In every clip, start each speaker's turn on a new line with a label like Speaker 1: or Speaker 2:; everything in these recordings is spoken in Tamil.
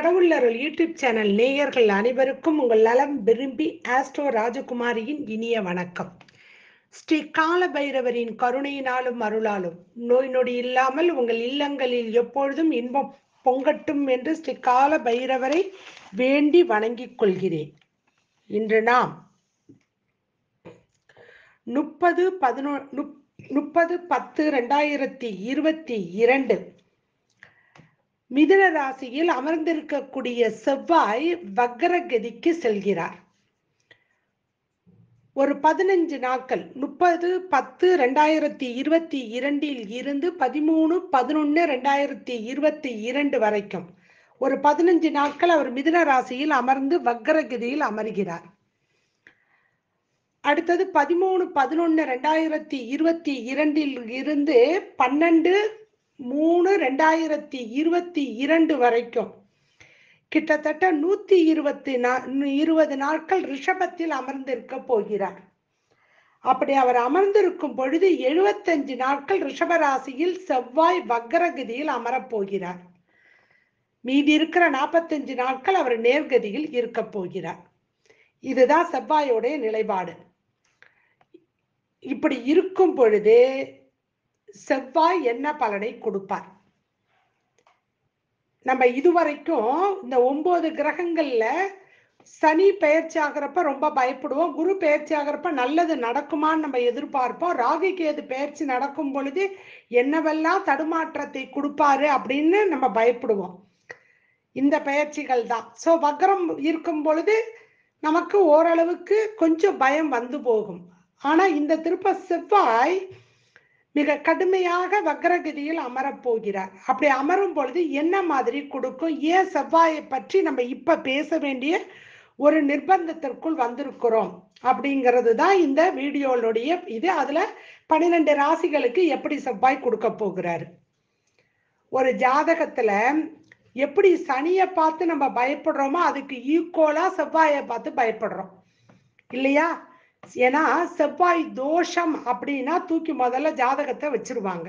Speaker 1: அருள் யூடியூப் சேனல் நேயர்கள் அனைவருக்கும் உங்கள் நலம் விரும்பி ஆஸ்ட்ரோ ராஜகுமாரியின் இனிய வணக்கம் ஸ்ரீ கால பைரவரின் கருணையினாலும் அருளாலும் நோய் நொடி இல்லாமல் உங்கள் இல்லங்களில் எப்பொழுதும் இன்பம் பொங்கட்டும் என்று ஸ்ரீ கால பைரவரை வேண்டி வணங்கிக் கொள்கிறேன் இன்று நாம் முப்பது பதினொ முப்பது பத்து ரெண்டாயிரத்தி இருபத்தி இரண்டு மிதுன ராசியில் அமர்ந்திருக்கக்கூடிய செவ்வாய் வக்கரகதிக்கு செல்கிறார் ஒரு பதினஞ்சு நாட்கள் முப்பது பத்து ரெண்டாயிரத்தி இருபத்தி இரண்டில் இருந்து பதிமூணு பதினொன்று ரெண்டாயிரத்தி இருபத்தி இரண்டு வரைக்கும் ஒரு பதினஞ்சு நாட்கள் அவர் மிதுன ராசியில் அமர்ந்து வக்கரகதியில் அமர்கிறார் அடுத்தது பதிமூணு பதினொன்று ரெண்டாயிரத்தி இருபத்தி இரண்டில் இருந்து பன்னெண்டு மூணு ரெண்டாயிரத்தி இருபத்தி இரண்டு வரைக்கும் கிட்டத்தட்ட நூத்தி இருபத்தி நா இருபது நாட்கள் ரிஷபத்தில் அமர்ந்திருக்க போகிறார் அப்படி அவர் அமர்ந்திருக்கும் பொழுது எழுபத்தஞ்சு நாட்கள் ரிஷபராசியில் செவ்வாய் வக்ரகதியில் அமரப்போகிறார் மீதி இருக்கிற நாற்பத்தஞ்சு நாட்கள் அவர் நேர்கதியில் இருக்க போகிறார் இதுதான் செவ்வாயோடைய நிலைப்பாடு இப்படி இருக்கும் பொழுது செவ்வாய் என்ன பலனை கொடுப்பார் நம்ம இதுவரைக்கும் இந்த ஒன்பது கிரகங்கள்ல சனி பயிற்சி ஆகிறப்ப ரொம்ப பயப்படுவோம் குரு பயிற்சி ஆகிறப்ப நல்லது நடக்குமான்னு நம்ம எதிர்பார்ப்போம் ராகு கேது பயிற்சி நடக்கும் பொழுது என்னவெல்லாம் தடுமாற்றத்தை கொடுப்பாரு அப்படின்னு நம்ம பயப்படுவோம் இந்த பயிற்சிகள் தான் ஸோ வக்ரம் இருக்கும் பொழுது நமக்கு ஓரளவுக்கு கொஞ்சம் பயம் வந்து போகும் ஆனால் இந்த திருப்ப செவ்வாய் மிக கடுமையாக வக்ரகதியில் அமரப்போகிறார் அப்படி அமரும் பொழுது என்ன மாதிரி கொடுக்கும் ஏன் செவ்வாயை பற்றி நம்ம இப்ப பேச வேண்டிய ஒரு நிர்பந்தத்திற்குள் வந்திருக்கிறோம் அப்படிங்கிறது தான் இந்த வீடியோனுடைய இது அதுல பன்னிரெண்டு ராசிகளுக்கு எப்படி செவ்வாய் கொடுக்க போகிறாரு ஒரு ஜாதகத்துல எப்படி சனியை பார்த்து நம்ம பயப்படுறோமோ அதுக்கு ஈக்குவலா செவ்வாயை பார்த்து பயப்படுறோம் இல்லையா ஏன்னா செவ்வாய் தோஷம் அப்படின்னா தூக்கி முதல்ல ஜாதகத்தை வச்சிருவாங்க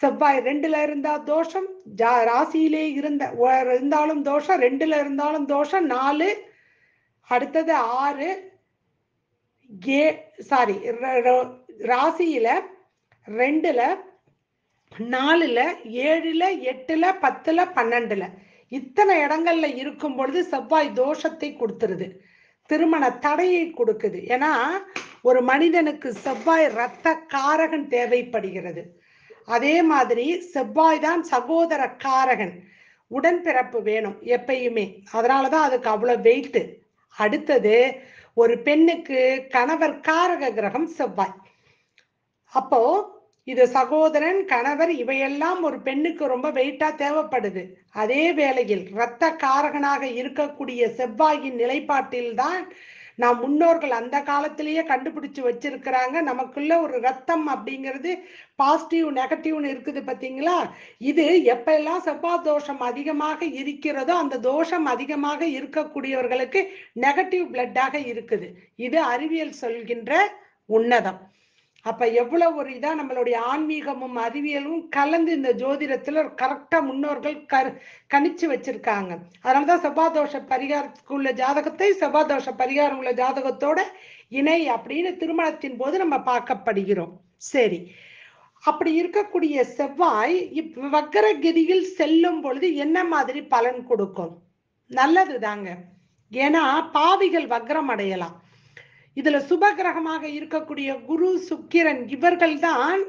Speaker 1: செவ்வாய் ரெண்டுல இருந்தா தோஷம் ஜா ராசியிலே இருந்த இருந்தாலும் தோஷம் ரெண்டுல இருந்தாலும் தோஷம் நாலு அடுத்தது ஆறு ஏ சாரி ராசியில ரெண்டுல நாலுல ஏழுல எட்டுல பத்துல பன்னெண்டுல இத்தனை இடங்கள்ல இருக்கும் பொழுது செவ்வாய் தோஷத்தை கொடுத்துருது திருமண தடையை கொடுக்குது ஏன்னா ஒரு மனிதனுக்கு செவ்வாய் ரத்த காரகன் தேவைப்படுகிறது அதே மாதிரி செவ்வாய் தான் சகோதர காரகன் உடன்பிறப்பு வேணும் எப்பயுமே அதனாலதான் தான் அதுக்கு அவ்வளோ வெயிட்டு அடுத்தது ஒரு பெண்ணுக்கு கணவர் காரக கிரகம் செவ்வாய் அப்போ இது சகோதரன் கணவர் இவையெல்லாம் ஒரு பெண்ணுக்கு ரொம்ப வெயிட்டா தேவைப்படுது அதே வேளையில் இரத்த காரகனாக இருக்கக்கூடிய செவ்வாயின் நிலைப்பாட்டில்தான் நம் முன்னோர்கள் அந்த காலத்திலேயே கண்டுபிடிச்சு வச்சிருக்கிறாங்க நமக்குள்ள ஒரு ரத்தம் அப்படிங்கிறது பாசிட்டிவ் நெகட்டிவ்னு இருக்குது பார்த்தீங்களா இது எப்பெல்லாம் செவ்வாய் தோஷம் அதிகமாக இருக்கிறதோ அந்த தோஷம் அதிகமாக இருக்கக்கூடியவர்களுக்கு நெகட்டிவ் பிளட்டாக இருக்குது இது அறிவியல் சொல்கின்ற உன்னதம் அப்ப எவ்வளவு ஒரு இதா நம்மளுடைய ஆன்மீகமும் அறிவியலும் கலந்து இந்த ஜோதிடத்துல கரெக்டா முன்னோர்கள் கரு கணிச்சு வச்சிருக்காங்க அதனாலதான் செவ்வாதோஷ பரிகாரத்துக்கு உள்ள ஜாதகத்தை செவ்வாதோஷ பரிகாரம் உள்ள ஜாதகத்தோட இணை அப்படின்னு திருமணத்தின் போது நம்ம பார்க்கப்படுகிறோம் சரி அப்படி இருக்கக்கூடிய செவ்வாய் இப் வக்கரகிரியில் செல்லும் பொழுது என்ன மாதிரி பலன் கொடுக்கும் நல்லது தாங்க ஏன்னா பாவிகள் வக்ரம் அடையலாம் இதுல சுப கிரகமாக இருக்கக்கூடிய குரு சுக்கிரன் இவர்கள் தான்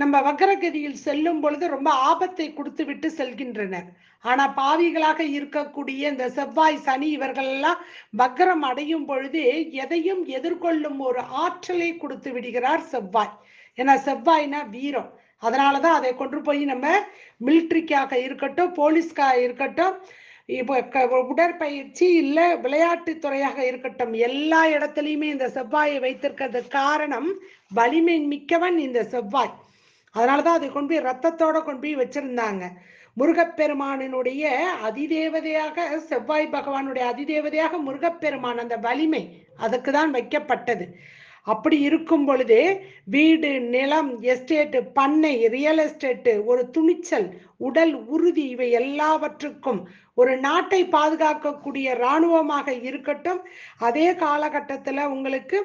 Speaker 1: நம்ம வக்கரகதியில் செல்லும் பொழுது ரொம்ப ஆபத்தை கொடுத்து விட்டு செல்கின்றனர் ஆனா பாவிகளாக இருக்கக்கூடிய இந்த செவ்வாய் சனி இவர்களெல்லாம் வக்கரம் அடையும் பொழுது எதையும் எதிர்கொள்ளும் ஒரு ஆற்றலை கொடுத்து விடுகிறார் செவ்வாய் ஏன்னா செவ்வாய்னா வீரம் அதனாலதான் அதை கொண்டு போய் நம்ம மிலிட்ரிக்காக இருக்கட்டும் போலீஸ்க்காக இருக்கட்டும் இப்போ உடற்பயிற்சி இல்லை விளையாட்டு துறையாக இருக்கட்டும் எல்லா இடத்துலையுமே இந்த செவ்வாயை வைத்திருக்கிறது காரணம் வலிமை மிக்கவன் இந்த செவ்வாய் அதனாலதான் அதை கொண்டு போய் ரத்தத்தோட கொண்டு போய் வச்சிருந்தாங்க முருகப்பெருமானினுடைய அதிதேவதையாக செவ்வாய் பகவானுடைய அதிதேவதையாக முருகப்பெருமான் அந்த வலிமை அதுக்கு தான் வைக்கப்பட்டது அப்படி இருக்கும் பொழுது வீடு நிலம் எஸ்டேட்டு பண்ணை ரியல் எஸ்டேட்டு ஒரு துணிச்சல் உடல் உறுதி இவை எல்லாவற்றுக்கும் ஒரு நாட்டை பாதுகாக்கக்கூடிய இராணுவமாக இருக்கட்டும் அதே காலகட்டத்தில் உங்களுக்கு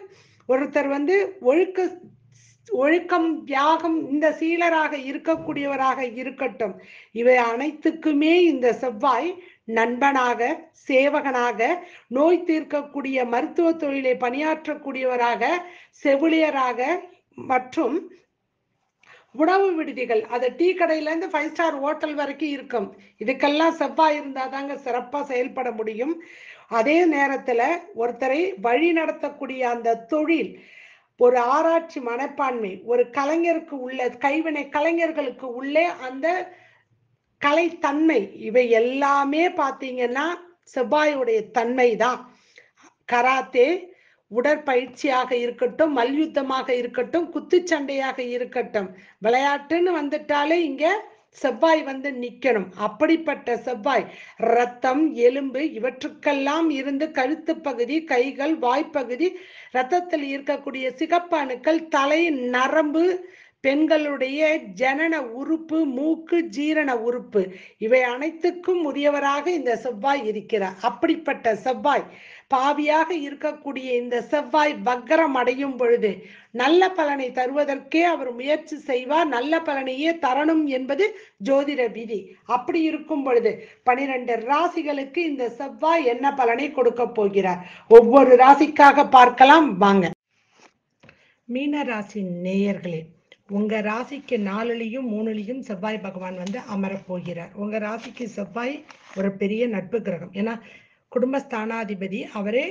Speaker 1: ஒருத்தர் வந்து ஒழுக்க ஒழுக்கம் தியாகம் இந்த சீலராக இருக்கக்கூடியவராக இருக்கட்டும் இவை அனைத்துக்குமே இந்த செவ்வாய் நண்பனாக சேவகனாக நோய் தீர்க்கக்கூடிய மருத்துவ தொழிலை பணியாற்றக்கூடியவராக செவிலியராக மற்றும் உணவு விடுதிகள் அது டீ கடையிலேருந்து ஃபைவ் ஸ்டார் ஹோட்டல் வரைக்கும் இருக்கும் இதுக்கெல்லாம் செவ்வாய் இருந்தால் தாங்க சிறப்பாக செயல்பட முடியும் அதே நேரத்தில் ஒருத்தரை வழி நடத்தக்கூடிய அந்த தொழில் ஒரு ஆராய்ச்சி மனப்பான்மை ஒரு கலைஞருக்கு உள்ள கைவினை கலைஞர்களுக்கு உள்ளே அந்த கலைத்தன்மை இவை எல்லாமே பார்த்தீங்கன்னா செவ்வாயுடைய தன்மை தான் கராத்தே உடற்பயிற்சியாக இருக்கட்டும் மல்யுத்தமாக இருக்கட்டும் குத்துச்சண்டையாக இருக்கட்டும் விளையாட்டுன்னு வந்துட்டாலே இங்க செவ்வாய் வந்து நிக்கணும் அப்படிப்பட்ட செவ்வாய் ரத்தம் எலும்பு இவற்றுக்கெல்லாம் இருந்து கழுத்து பகுதி கைகள் வாய்ப்பகுதி ரத்தத்தில் இருக்கக்கூடிய சிகப்பு அணுக்கள் தலை நரம்பு பெண்களுடைய ஜனன உறுப்பு மூக்கு ஜீரண உறுப்பு இவை அனைத்துக்கும் உரியவராக இந்த செவ்வாய் இருக்கிறார் அப்படிப்பட்ட செவ்வாய் பாவியாக இருக்கக்கூடிய இந்த செவ்வாய் வக்கரம் அடையும் பொழுது நல்ல பலனை தருவதற்கே அவர் முயற்சி செய்வார் நல்ல பலனையே தரணும் என்பது ஜோதிட விதி அப்படி இருக்கும் பொழுது பனிரெண்டு ராசிகளுக்கு இந்த செவ்வாய் என்ன பலனை கொடுக்க போகிறார் ஒவ்வொரு ராசிக்காக பார்க்கலாம் வாங்க மீன ராசி நேயர்களே உங்க ராசிக்கு நாலுலையும் மூணுலையும் செவ்வாய் பகவான் வந்து அமரப்போகிறார் உங்க ராசிக்கு செவ்வாய் ஒரு பெரிய நட்பு கிரகம் ஏன்னா குடும்பஸ்தானாதிபதி அவரே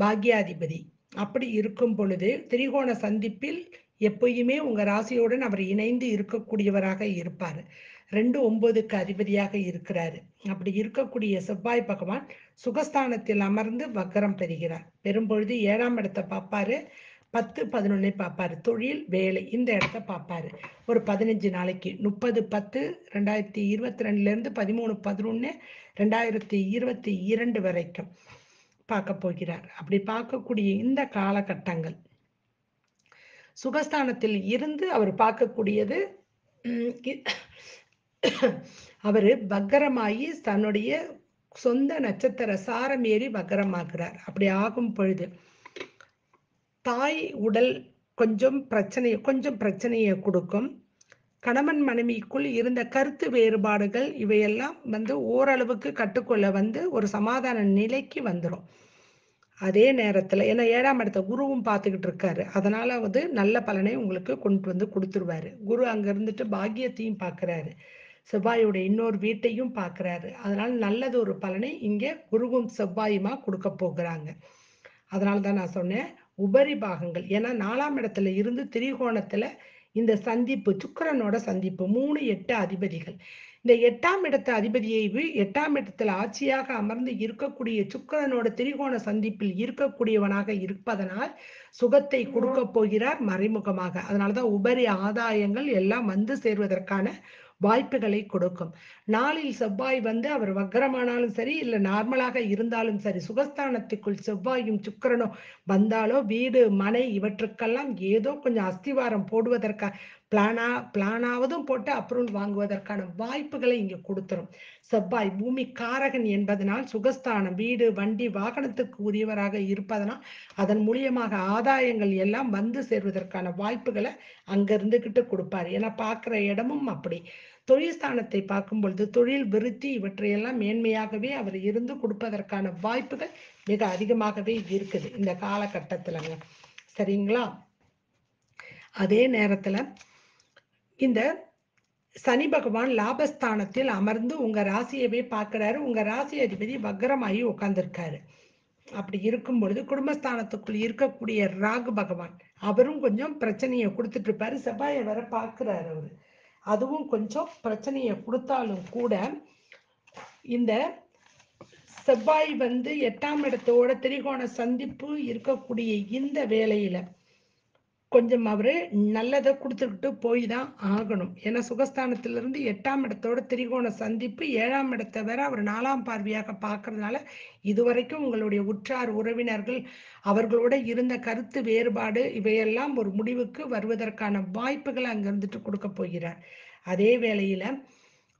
Speaker 1: பாக்யாதிபதி அப்படி இருக்கும் பொழுது திரிகோண சந்திப்பில் எப்பயுமே உங்கள் ராசியுடன் அவர் இணைந்து இருக்கக்கூடியவராக இருப்பார் ரெண்டு ஒன்பதுக்கு அதிபதியாக இருக்கிறாரு அப்படி இருக்கக்கூடிய செவ்வாய் பகவான் சுகஸ்தானத்தில் அமர்ந்து வக்கரம் பெறுகிறார் பெரும்பொழுது ஏழாம் இடத்தை பார்ப்பாரு பத்து பதினொன்னே பார்ப்பாரு தொழில் வேலை இந்த இடத்த பார்ப்பாரு ஒரு பதினஞ்சு நாளைக்கு முப்பது பத்து ரெண்டாயிரத்தி இருபத்தி ரெண்டுலேருந்து பதிமூணு பதினொன்னு ரெண்டாயிரத்தி இருபத்தி இரண்டு வரைக்கும் பார்க்க போகிறார் அப்படி பார்க்கக்கூடிய இந்த காலகட்டங்கள் சுகஸ்தானத்தில் இருந்து அவர் பார்க்கக்கூடியது அவர் பக்கரமாகி தன்னுடைய சொந்த நட்சத்திர சாரம் ஏறி பக்கரமாகிறார் அப்படி ஆகும் பொழுது தாய் உடல் கொஞ்சம் பிரச்சனை கொஞ்சம் பிரச்சனையை கொடுக்கும் கணவன் மனைவிக்குள் இருந்த கருத்து வேறுபாடுகள் இவையெல்லாம் வந்து ஓரளவுக்கு கட்டுக்கொள்ள வந்து ஒரு சமாதான நிலைக்கு வந்துடும் அதே நேரத்தில் ஏன்னா ஏழாம் இடத்த குருவும் பார்த்துக்கிட்டு இருக்காரு அதனால வந்து நல்ல பலனை உங்களுக்கு கொண்டு வந்து கொடுத்துருவாரு குரு அங்க இருந்துட்டு பாக்கியத்தையும் பார்க்குறாரு செவ்வாயோட இன்னொரு வீட்டையும் பார்க்குறாரு அதனால நல்லது ஒரு பலனை இங்கே குருவும் செவ்வாயுமா கொடுக்க போகிறாங்க அதனால தான் நான் சொன்னேன் உபரி பாகங்கள் ஏன்னா நாலாம் இடத்துல இருந்து திரிகோணத்துல இந்த சந்திப்பு சுக்கரனோட சந்திப்பு மூணு எட்டு அதிபதிகள் இந்த எட்டாம் இடத்து அதிபதியை எட்டாம் இடத்துல ஆட்சியாக அமர்ந்து இருக்கக்கூடிய சுக்கரனோட திரிகோண சந்திப்பில் இருக்கக்கூடியவனாக இருப்பதனால் சுகத்தை கொடுக்க போகிறார் மறைமுகமாக அதனாலதான் உபரி ஆதாயங்கள் எல்லாம் வந்து சேர்வதற்கான வாய்ப்புகளை கொடுக்கும் நாளில் செவ்வாய் வந்து அவர் வக்கரமானாலும் சரி இல்லை நார்மலாக இருந்தாலும் சரி சுகஸ்தானத்துக்குள் செவ்வாயும் சுக்கரனும் வந்தாலோ வீடு மனை இவற்றுக்கெல்லாம் ஏதோ கொஞ்சம் அஸ்திவாரம் போடுவதற்காக பிளானா பிளானாவதும் போட்டு அப்ரூவல் வாங்குவதற்கான வாய்ப்புகளை இங்கே கொடுத்துரும் செவ்வாய் பூமி காரகன் என்பதனால் சுகஸ்தானம் வீடு வண்டி வாகனத்துக்கு உரியவராக இருப்பதனால் அதன் மூலியமாக ஆதாயங்கள் எல்லாம் வந்து சேர்வதற்கான வாய்ப்புகளை அங்க இருந்துகிட்டு கொடுப்பார் ஏன்னா பார்க்குற இடமும் அப்படி தொழில் ஸ்தானத்தை பார்க்கும் பொழுது தொழில் விருத்தி இவற்றையெல்லாம் மேன்மையாகவே அவர் இருந்து கொடுப்பதற்கான வாய்ப்புகள் மிக அதிகமாகவே இருக்குது இந்த காலகட்டத்துலங்க சரிங்களா அதே நேரத்துல இந்த சனி பகவான் லாபஸ்தானத்தில் அமர்ந்து உங்க ராசியவே பார்க்கிறாரு உங்க ராசி அதிபதி வக்கரமாகி உட்கார்ந்துருக்காரு அப்படி இருக்கும் பொழுது குடும்பஸ்தானத்துக்குள் இருக்கக்கூடிய ராகு பகவான் அவரும் கொஞ்சம் பிரச்சனையை கொடுத்துட்டு இருப்பாரு செவ்வாயை வர பார்க்கிறாரு அவரு அதுவும் கொஞ்சம் பிரச்சனையை கொடுத்தாலும் கூட இந்த செவ்வாய் வந்து எட்டாம் இடத்தோட திரிகோண சந்திப்பு இருக்கக்கூடிய இந்த வேலையில கொஞ்சம் அவர் நல்லதை கொடுத்துக்கிட்டு போய் தான் ஆகணும் ஏன்னா இருந்து எட்டாம் இடத்தோட திரிகோண சந்திப்பு ஏழாம் இடத்தை வேற அவர் நாலாம் பார்வையாக பாக்குறதுனால இதுவரைக்கும் உங்களுடைய உற்றார் உறவினர்கள் அவர்களோட இருந்த கருத்து வேறுபாடு இவையெல்லாம் ஒரு முடிவுக்கு வருவதற்கான வாய்ப்புகளை இருந்துட்டு கொடுக்க போகிறார் அதே வேளையில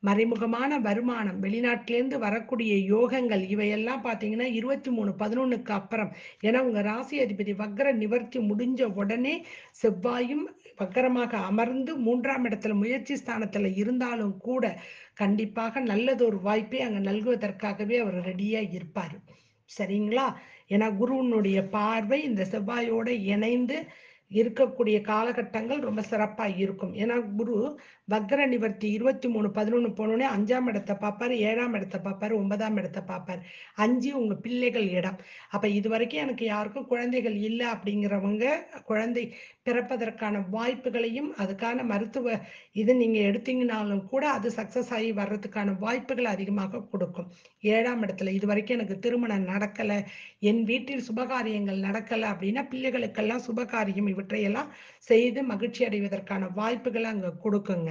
Speaker 1: மறைமுகமான வருமானம் வெளிநாட்டிலேருந்து வரக்கூடிய யோகங்கள் இவையெல்லாம் பார்த்தீங்கன்னா இருபத்தி மூணு பதினொன்றுக்கு அப்புறம் ஏன்னா உங்கள் ராசி அதிபதி வக்கர நிவர்த்தி முடிஞ்ச உடனே செவ்வாயும் வக்கரமாக அமர்ந்து மூன்றாம் இடத்துல முயற்சி ஸ்தானத்தில் இருந்தாலும் கூட கண்டிப்பாக நல்லதொரு வாய்ப்பை அங்கே நல்குவதற்காகவே அவர் ரெடியாக இருப்பார் சரிங்களா ஏன்னா குருவனுடைய பார்வை இந்த செவ்வாயோட இணைந்து இருக்கக்கூடிய காலகட்டங்கள் ரொம்ப சிறப்பாக இருக்கும் ஏன்னா குரு வக்ர நிவர்த்தி இருபத்தி மூணு பதினொன்று போனோடனே அஞ்சாம் இடத்தை பார்ப்பாரு ஏழாம் இடத்தை பார்ப்பாரு ஒன்பதாம் இடத்தை பார்ப்பார் அஞ்சு உங்கள் பிள்ளைகள் இடம் அப்போ இது வரைக்கும் எனக்கு யாருக்கும் குழந்தைகள் இல்லை அப்படிங்கிறவங்க குழந்தை பிறப்பதற்கான வாய்ப்புகளையும் அதுக்கான மருத்துவ இது நீங்கள் எடுத்தீங்கனாலும் கூட அது சக்ஸஸ் ஆகி வர்றதுக்கான வாய்ப்புகள் அதிகமாக கொடுக்கும் ஏழாம் இடத்துல இது வரைக்கும் எனக்கு திருமணம் நடக்கலை என் வீட்டில் சுபகாரியங்கள் நடக்கலை அப்படின்னா பிள்ளைகளுக்கெல்லாம் சுபகாரியம் இவற்றையெல்லாம் செய்து மகிழ்ச்சி அடைவதற்கான வாய்ப்புகளை அங்கே கொடுக்குங்க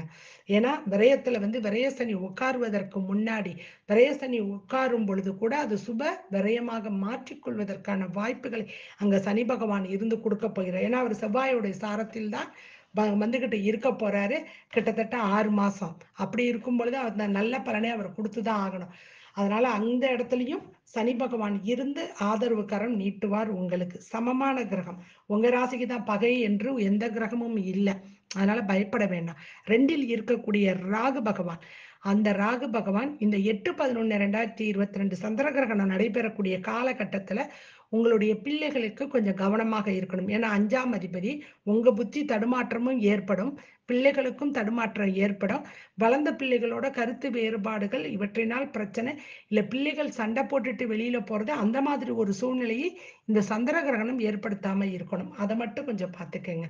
Speaker 1: ஏன்னா விரயத்துல வந்து விரயசனி உட்காருவதற்கு முன்னாடி விரயசனி உட்காரும் பொழுது கூட அது சுப விரயமாக மாற்றிக்கொள்வதற்கான வாய்ப்புகளை அங்க சனி பகவான் இருந்து கொடுக்க போகிறார் ஏன்னா அவர் செவ்வாயுடைய சாரத்தில் தான் வந்துகிட்டு இருக்க போறாரு கிட்டத்தட்ட ஆறு மாசம் அப்படி இருக்கும் பொழுது அந்த நல்ல பலனை அவர் கொடுத்துதான் ஆகணும் அதனால அந்த இடத்துலயும் சனி பகவான் இருந்து ஆதரவு கரம் நீட்டுவார் உங்களுக்கு சமமான கிரகம் உங்க ராசிக்கு தான் பகை என்று எந்த கிரகமும் இல்லை அதனால பயப்பட வேண்டாம் ரெண்டில் இருக்கக்கூடிய ராகு பகவான் அந்த ராகு பகவான் இந்த எட்டு பதினொன்று ரெண்டாயிரத்தி இருபத்தி ரெண்டு சந்திர கிரகணம் நடைபெறக்கூடிய காலகட்டத்தில் உங்களுடைய பிள்ளைகளுக்கு கொஞ்சம் கவனமாக இருக்கணும் ஏன்னா அஞ்சாம் அதிபதி உங்கள் புத்தி தடுமாற்றமும் ஏற்படும் பிள்ளைகளுக்கும் தடுமாற்றம் ஏற்படும் வளர்ந்த பிள்ளைகளோட கருத்து வேறுபாடுகள் இவற்றினால் பிரச்சனை இல்லை பிள்ளைகள் சண்டை போட்டுட்டு வெளியில் போகிறது அந்த மாதிரி ஒரு சூழ்நிலையை இந்த சந்திர கிரகணம் ஏற்படுத்தாமல் இருக்கணும் அதை மட்டும் கொஞ்சம் பார்த்துக்கங்க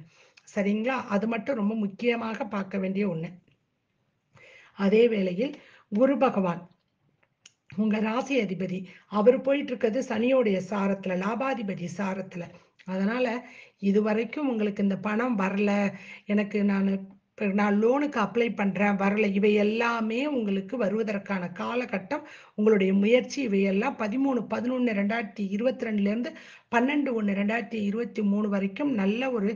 Speaker 1: சரிங்களா அது மட்டும் ரொம்ப முக்கியமாக பார்க்க வேண்டிய ஒன்று அதே வேளையில் குரு பகவான் உங்க ராசி அதிபதி அவர் போயிட்டு இருக்கிறது சனியோடைய சாரத்துல லாபாதிபதி சாரத்துல அதனால இது வரைக்கும் உங்களுக்கு இந்த பணம் வரல எனக்கு நான் நான் லோனுக்கு அப்ளை பண்ணுறேன் வரல இவை எல்லாமே உங்களுக்கு வருவதற்கான காலகட்டம் உங்களுடைய முயற்சி இவையெல்லாம் பதிமூணு பதினொன்று ரெண்டாயிரத்தி இருபத்தி ரெண்டுலேருந்து பன்னெண்டு ஒன்று ரெண்டாயிரத்தி இருபத்தி மூணு வரைக்கும் நல்ல ஒரு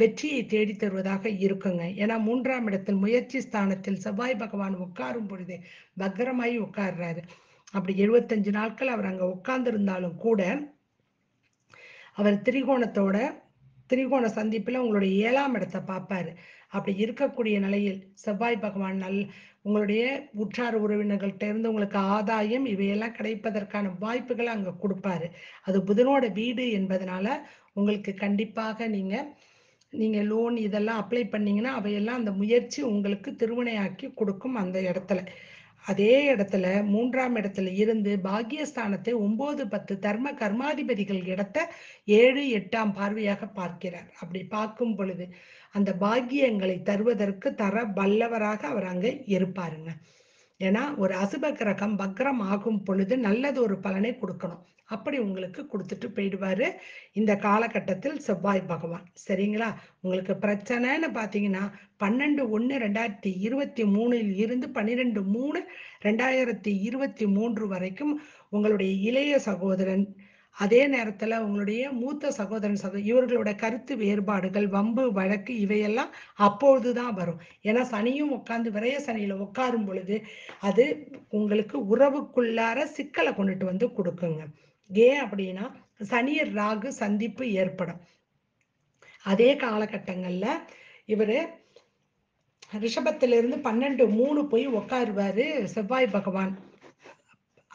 Speaker 1: வெற்றியை தேடி தருவதாக இருக்குங்க ஏன்னா மூன்றாம் இடத்தில் முயற்சி ஸ்தானத்தில் செவ்வாய் பகவான் உட்காரும் பொழுது பக்கரமாயி உட்கார்றாரு அப்படி எழுபத்தஞ்சு நாட்கள் அவர் அங்கே உட்கார்ந்துருந்தாலும் கூட அவர் திரிகோணத்தோட திரிகோண சந்திப்பில் உங்களுடைய ஏழாம் இடத்தை பார்ப்பாரு அப்படி இருக்கக்கூடிய நிலையில் செவ்வாய் பகவான் நல் உங்களுடைய உற்றார் உறவினர்கள்ட்ட இருந்து உங்களுக்கு ஆதாயம் இவையெல்லாம் கிடைப்பதற்கான வாய்ப்புகளை அங்கே கொடுப்பாரு அது புதனோட வீடு என்பதனால உங்களுக்கு கண்டிப்பாக நீங்கள் நீங்க லோன் இதெல்லாம் அப்ளை பண்ணீங்கன்னா அவையெல்லாம் அந்த முயற்சி உங்களுக்கு திருவினையாக்கி கொடுக்கும் அந்த இடத்துல அதே இடத்துல மூன்றாம் இடத்துல இருந்து பாக்கியஸ்தானத்தை ஒன்பது பத்து தர்ம கர்மாதிபதிகள் இடத்த ஏழு எட்டாம் பார்வையாக பார்க்கிறார் அப்படி பார்க்கும் பொழுது அந்த பாக்கியங்களை தருவதற்கு தர வல்லவராக அவர் அங்கே இருப்பாருங்க ஏன்னா ஒரு அசுப கிரகம் வக்ரம் ஆகும் பொழுது நல்லது ஒரு பலனை கொடுக்கணும் அப்படி உங்களுக்கு கொடுத்துட்டு போயிடுவாரு இந்த காலகட்டத்தில் செவ்வாய் பகவான் சரிங்களா உங்களுக்கு பிரச்சனைன்னு பார்த்தீங்கன்னா பன்னெண்டு ஒன்று ரெண்டாயிரத்தி இருபத்தி மூணில் இருந்து பன்னிரெண்டு மூணு ரெண்டாயிரத்தி இருபத்தி மூன்று வரைக்கும் உங்களுடைய இளைய சகோதரன் அதே நேரத்தில் உங்களுடைய மூத்த சகோதரன் சகோதரன் இவர்களோட கருத்து வேறுபாடுகள் வம்பு வழக்கு இவையெல்லாம் அப்பொழுதுதான் வரும் ஏன்னா சனியும் உட்காந்து விரைய சனியில் உட்காரும் பொழுது அது உங்களுக்கு உறவுக்குள்ளார சிக்கலை கொண்டுட்டு வந்து கொடுக்குங்க ஏன் அப்படின்னா சனியர் ராகு சந்திப்பு ஏற்படும் அதே காலகட்டங்களில் இவர் ரிஷபத்திலிருந்து பன்னெண்டு மூணு போய் உட்காருவார் செவ்வாய் பகவான்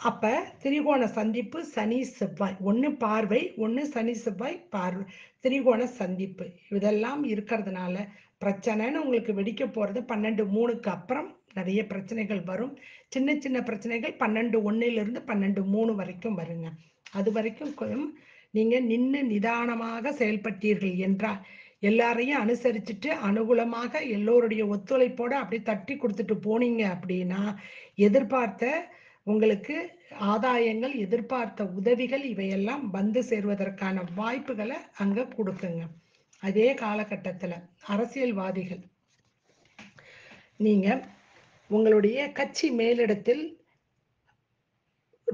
Speaker 1: அப்போ திரிகோண சந்திப்பு சனி செவ்வாய் ஒன்று பார்வை ஒன்று சனி செவ்வாய் பார்வை திரிகோண சந்திப்பு இதெல்லாம் இருக்கிறதுனால பிரச்சனைன்னு உங்களுக்கு வெடிக்க போகிறது பன்னெண்டு மூணுக்கு அப்புறம் நிறைய பிரச்சனைகள் வரும் சின்ன சின்ன பிரச்சனைகள் பன்னெண்டு இருந்து பன்னெண்டு மூணு வரைக்கும் வருங்க அது வரைக்கும் நீங்கள் நின்று நிதானமாக செயல்பட்டீர்கள் என்றால் எல்லாரையும் அனுசரிச்சுட்டு அனுகூலமாக எல்லோருடைய ஒத்துழைப்போடு அப்படியே தட்டி கொடுத்துட்டு போனீங்க அப்படின்னா எதிர்பார்த்த உங்களுக்கு ஆதாயங்கள் எதிர்பார்த்த உதவிகள் இவையெல்லாம் வந்து சேர்வதற்கான வாய்ப்புகளை அங்க கொடுக்குங்க அதே காலகட்டத்துல அரசியல்வாதிகள் நீங்க உங்களுடைய கட்சி மேலிடத்தில்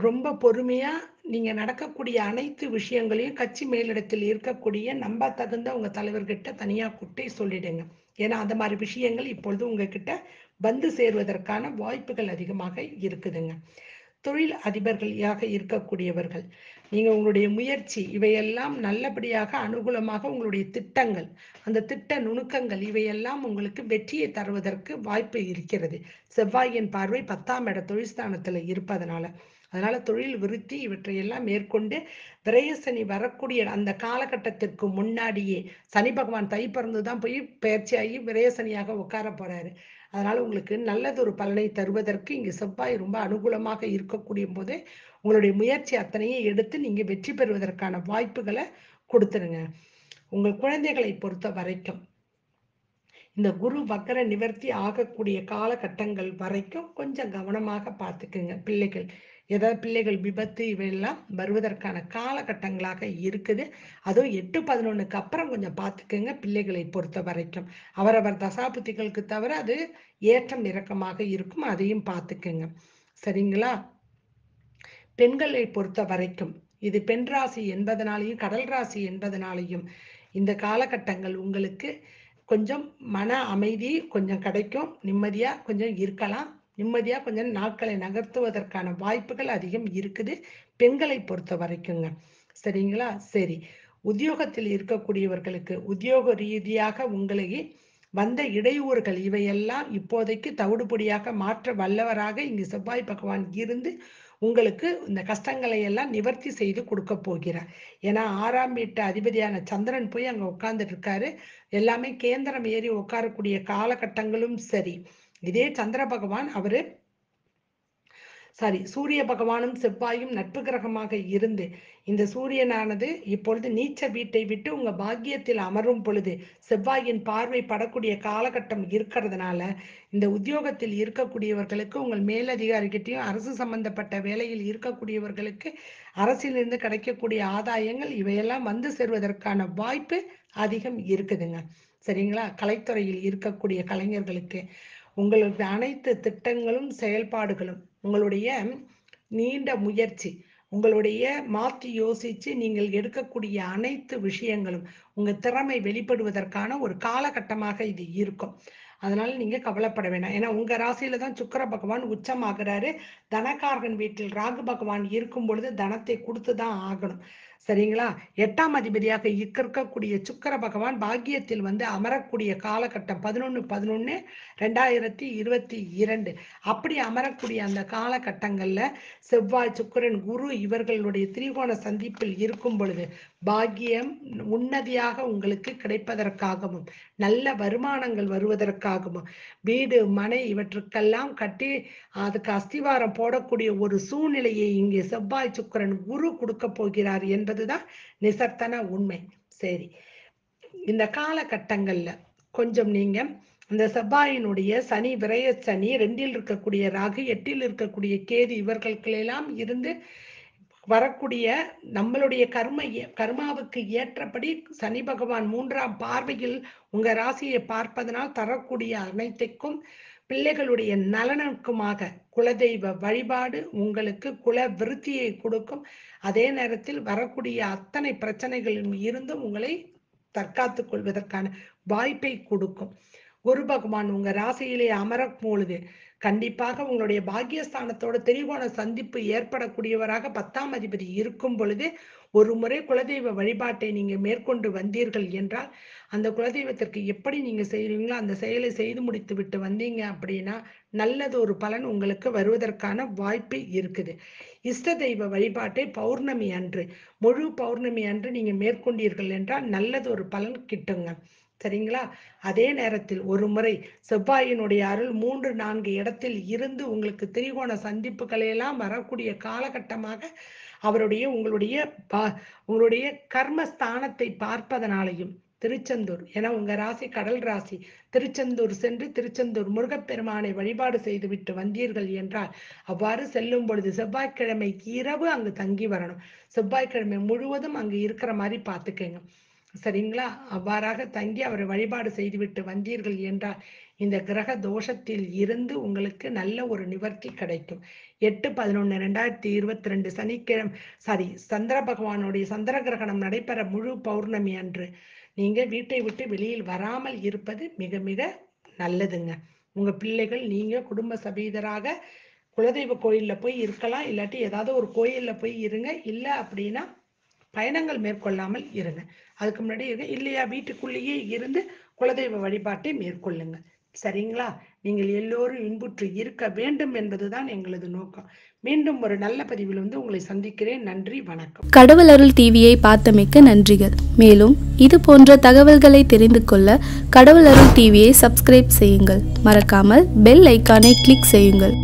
Speaker 1: ரொம்ப பொறுமையா நீங்க நடக்கக்கூடிய அனைத்து விஷயங்களையும் கட்சி மேலிடத்தில் இருக்கக்கூடிய நம்ப தகுந்த உங்க தலைவர்கிட்ட தனியா கூட்டி சொல்லிடுங்க ஏன்னா அந்த மாதிரி விஷயங்கள் இப்பொழுது உங்ககிட்ட வந்து சேருவதற்கான வாய்ப்புகள் அதிகமாக இருக்குதுங்க தொழில் அதிபர்களாக இருக்கக்கூடியவர்கள் நீங்கள் உங்களுடைய முயற்சி இவையெல்லாம் நல்லபடியாக அனுகூலமாக உங்களுடைய திட்டங்கள் அந்த திட்ட நுணுக்கங்கள் இவையெல்லாம் உங்களுக்கு வெற்றியை தருவதற்கு வாய்ப்பு இருக்கிறது செவ்வாயின் பார்வை பத்தாம் இட தொழில்ஸ்தானத்தில் இருப்பதனால அதனால தொழில் விருத்தி இவற்றையெல்லாம் மேற்கொண்டு விரைய சனி வரக்கூடிய அந்த காலகட்டத்திற்கு முன்னாடியே சனி பகவான் தை பிறந்து தான் போய் பயிற்சியாகி விரைய உட்கார போறாரு அதனால் உங்களுக்கு நல்லதொரு பலனை தருவதற்கு இங்கு செவ்வாய் ரொம்ப அனுகூலமாக இருக்கக்கூடிய போதே உங்களுடைய முயற்சி அத்தனையும் எடுத்து நீங்கள் வெற்றி பெறுவதற்கான வாய்ப்புகளை கொடுத்துருங்க உங்கள் குழந்தைகளை பொறுத்த வரைக்கும் இந்த குரு வக்கர நிவர்த்தி ஆகக்கூடிய காலகட்டங்கள் வரைக்கும் கொஞ்சம் கவனமாக பார்த்துக்குங்க பிள்ளைகள் ஏதாவது பிள்ளைகள் விபத்து இவையெல்லாம் வருவதற்கான காலகட்டங்களாக இருக்குது அதுவும் எட்டு பதினொன்றுக்கு அப்புறம் கொஞ்சம் பார்த்துக்கோங்க பிள்ளைகளை பொறுத்த வரைக்கும் அவரவர் தசாபுத்திகளுக்கு தவிர அது ஏற்றம் இறக்கமாக இருக்கும் அதையும் பார்த்துக்கோங்க சரிங்களா பெண்களை பொறுத்த வரைக்கும் இது பெண் ராசி என்பதனாலையும் கடல் ராசி என்பதனாலையும் இந்த காலகட்டங்கள் உங்களுக்கு கொஞ்சம் மன அமைதி கொஞ்சம் கிடைக்கும் நிம்மதியாக கொஞ்சம் இருக்கலாம் நிம்மதியாக கொஞ்சம் நாட்களை நகர்த்துவதற்கான வாய்ப்புகள் அதிகம் இருக்குது பெண்களை பொறுத்த வரைக்குங்க சரிங்களா சரி உத்தியோகத்தில் இருக்கக்கூடியவர்களுக்கு உத்தியோக ரீதியாக உங்களை வந்த இடையூறுகள் இவையெல்லாம் இப்போதைக்கு தவிடுபடியாக மாற்ற வல்லவராக இங்கு செவ்வாய் பகவான் இருந்து உங்களுக்கு இந்த கஷ்டங்களை எல்லாம் நிவர்த்தி செய்து கொடுக்க போகிறார் ஏன்னா ஆறாம் வீட்டு அதிபதியான சந்திரன் போய் அங்கே உட்கார்ந்துட்டு இருக்காரு எல்லாமே கேந்திரம் ஏறி உட்காரக்கூடிய காலகட்டங்களும் சரி இதே சந்திர பகவான் அவரு சாரி சூரிய பகவானும் செவ்வாயும் நட்பு கிரகமாக இருந்து இந்த சூரியனானது இப்பொழுது நீச்ச வீட்டை விட்டு உங்க பாக்கியத்தில் அமரும் பொழுது செவ்வாயின் பார்வை படக்கூடிய காலகட்டம் இருக்கிறதுனால இந்த உத்தியோகத்தில் இருக்கக்கூடியவர்களுக்கு உங்கள் மேலதிகாரிகிட்டையும் அரசு சம்பந்தப்பட்ட வேலையில் இருக்கக்கூடியவர்களுக்கு அரசிலிருந்து கிடைக்கக்கூடிய ஆதாயங்கள் இவையெல்லாம் வந்து சேர்வதற்கான வாய்ப்பு அதிகம் இருக்குதுங்க சரிங்களா கலைத்துறையில் இருக்கக்கூடிய கலைஞர்களுக்கு உங்களது அனைத்து திட்டங்களும் செயல்பாடுகளும் உங்களுடைய நீண்ட முயற்சி உங்களுடைய மாற்றி யோசித்து நீங்கள் எடுக்கக்கூடிய அனைத்து விஷயங்களும் உங்கள் திறமை வெளிப்படுவதற்கான ஒரு காலகட்டமாக இது இருக்கும் அதனால நீங்கள் கவலைப்பட வேணாம் ஏன்னா உங்கள் ராசியில தான் சுக்கர பகவான் உச்சமாகிறாரு தனக்காரன் வீட்டில் ராகு பகவான் இருக்கும் பொழுது தனத்தை கொடுத்து தான் ஆகணும் சரிங்களா எட்டாம் அதிபதியாக இருக்கக்கூடிய சுக்கர பகவான் பாக்கியத்தில் வந்து அமரக்கூடிய காலகட்டம் பதினொன்று பதினொன்று ரெண்டாயிரத்தி இருபத்தி இரண்டு அப்படி அமரக்கூடிய அந்த காலகட்டங்களில் செவ்வாய் சுக்கரன் குரு இவர்களுடைய திரிகோண சந்திப்பில் இருக்கும் பொழுது பாக்கியம் உன்னதியாக உங்களுக்கு கிடைப்பதற்காகவும் நல்ல வருமானங்கள் வருவதற்காகவும் வீடு மனை இவற்றுக்கெல்லாம் கட்டி அதுக்கு அஸ்திவாரம் போடக்கூடிய ஒரு சூழ்நிலையை இங்கே செவ்வாய் சுக்கரன் குரு கொடுக்க போகிறார் என்று என்பதுதான் நிசர்த்தன உண்மை சரி இந்த காலகட்டங்கள்ல கொஞ்சம் நீங்க இந்த செவ்வாயினுடைய சனி விரைய சனி ரெண்டில் இருக்கக்கூடிய ராகு எட்டில் இருக்கக்கூடிய கேது இவர்களுக்கெல்லாம் இருந்து வரக்கூடிய நம்மளுடைய கர்ம கர்மாவுக்கு ஏற்றபடி சனி பகவான் மூன்றாம் பார்வையில் உங்க ராசியை பார்ப்பதனால் தரக்கூடிய அனைத்துக்கும் பிள்ளைகளுடைய நலனுக்குமாக குலதெய்வ வழிபாடு உங்களுக்கு குல விருத்தியை கொடுக்கும் அதே நேரத்தில் வரக்கூடிய அத்தனை பிரச்சனைகளில் இருந்தும் உங்களை தற்காத்துக் கொள்வதற்கான வாய்ப்பை கொடுக்கும் குரு பகவான் உங்க ராசியிலே அமரும் பொழுது கண்டிப்பாக உங்களுடைய பாக்கியஸ்தானத்தோட தெளிவான சந்திப்பு ஏற்படக்கூடியவராக பத்தாம் அதிபதி இருக்கும் பொழுது ஒரு முறை குலதெய்வ வழிபாட்டை நீங்க மேற்கொண்டு வந்தீர்கள் என்றால் அந்த குலதெய்வத்திற்கு எப்படி நீங்க செய்வீங்களோ அந்த செயலை செய்து முடித்து விட்டு வந்தீங்க அப்படின்னா நல்லது ஒரு பலன் உங்களுக்கு வருவதற்கான வாய்ப்பு இருக்குது இஷ்ட தெய்வ வழிபாட்டை பௌர்ணமி அன்று முழு பௌர்ணமி அன்று நீங்க மேற்கொண்டீர்கள் என்றால் நல்லது ஒரு பலன் கிட்டுங்க சரிங்களா அதே நேரத்தில் ஒரு முறை செவ்வாயினுடைய அருள் மூன்று நான்கு இடத்தில் இருந்து உங்களுக்கு திரிகோண சந்திப்புகளையெல்லாம் வரக்கூடிய காலகட்டமாக அவருடைய உங்களுடைய பா உங்களுடைய கர்மஸ்தானத்தை பார்ப்பதனாலையும் திருச்செந்தூர் என உங்க ராசி கடல் ராசி திருச்செந்தூர் சென்று திருச்செந்தூர் முருகப்பெருமானை வழிபாடு செய்துவிட்டு வந்தீர்கள் என்றால் அவ்வாறு செல்லும் பொழுது செவ்வாய்க்கிழமை இரவு அங்கு தங்கி வரணும் செவ்வாய்க்கிழமை முழுவதும் அங்கு இருக்கிற மாதிரி பார்த்துக்கங்க சரிங்களா அவ்வாறாக தங்கி அவரை வழிபாடு செய்துவிட்டு வந்தீர்கள் என்றால் இந்த கிரக தோஷத்தில் இருந்து உங்களுக்கு நல்ல ஒரு நிவர்த்தி கிடைக்கும் எட்டு பதினொன்று ரெண்டாயிரத்தி இருபத்தி ரெண்டு சனிக்கிழமை சாரி சந்திர பகவானுடைய சந்திர கிரகணம் நடைபெற முழு பௌர்ணமி அன்று நீங்கள் வீட்டை விட்டு வெளியில் வராமல் இருப்பது மிக மிக நல்லதுங்க உங்க பிள்ளைகள் நீங்க குடும்ப சபீதராக குலதெய்வ கோயிலில் போய் இருக்கலாம் இல்லாட்டி ஏதாவது ஒரு கோயிலில் போய் இருங்க இல்லை அப்படின்னா பயணங்கள் மேற்கொள்ளாமல் இருங்க அதுக்கு முன்னாடி இருக்கு இல்லையா வீட்டுக்குள்ளேயே இருந்து குலதெய்வ வழிபாட்டை மேற்கொள்ளுங்க சரிங்களா நீங்கள் எல்லோரும் இன்புற்று இருக்க வேண்டும் என்பதுதான் எங்களது நோக்கம் மீண்டும் ஒரு நல்ல பதிவில் வந்து உங்களை சந்திக்கிறேன் நன்றி வணக்கம் கடவுள் அருள் டிவியை பார்த்தமைக்க நன்றிகள் மேலும் இது போன்ற தகவல்களை தெரிந்து கொள்ள கடவுள் அருள் டிவியை சப்ஸ்கிரைப் செய்யுங்கள் மறக்காமல் பெல் ஐக்கானை கிளிக் செய்யுங்கள்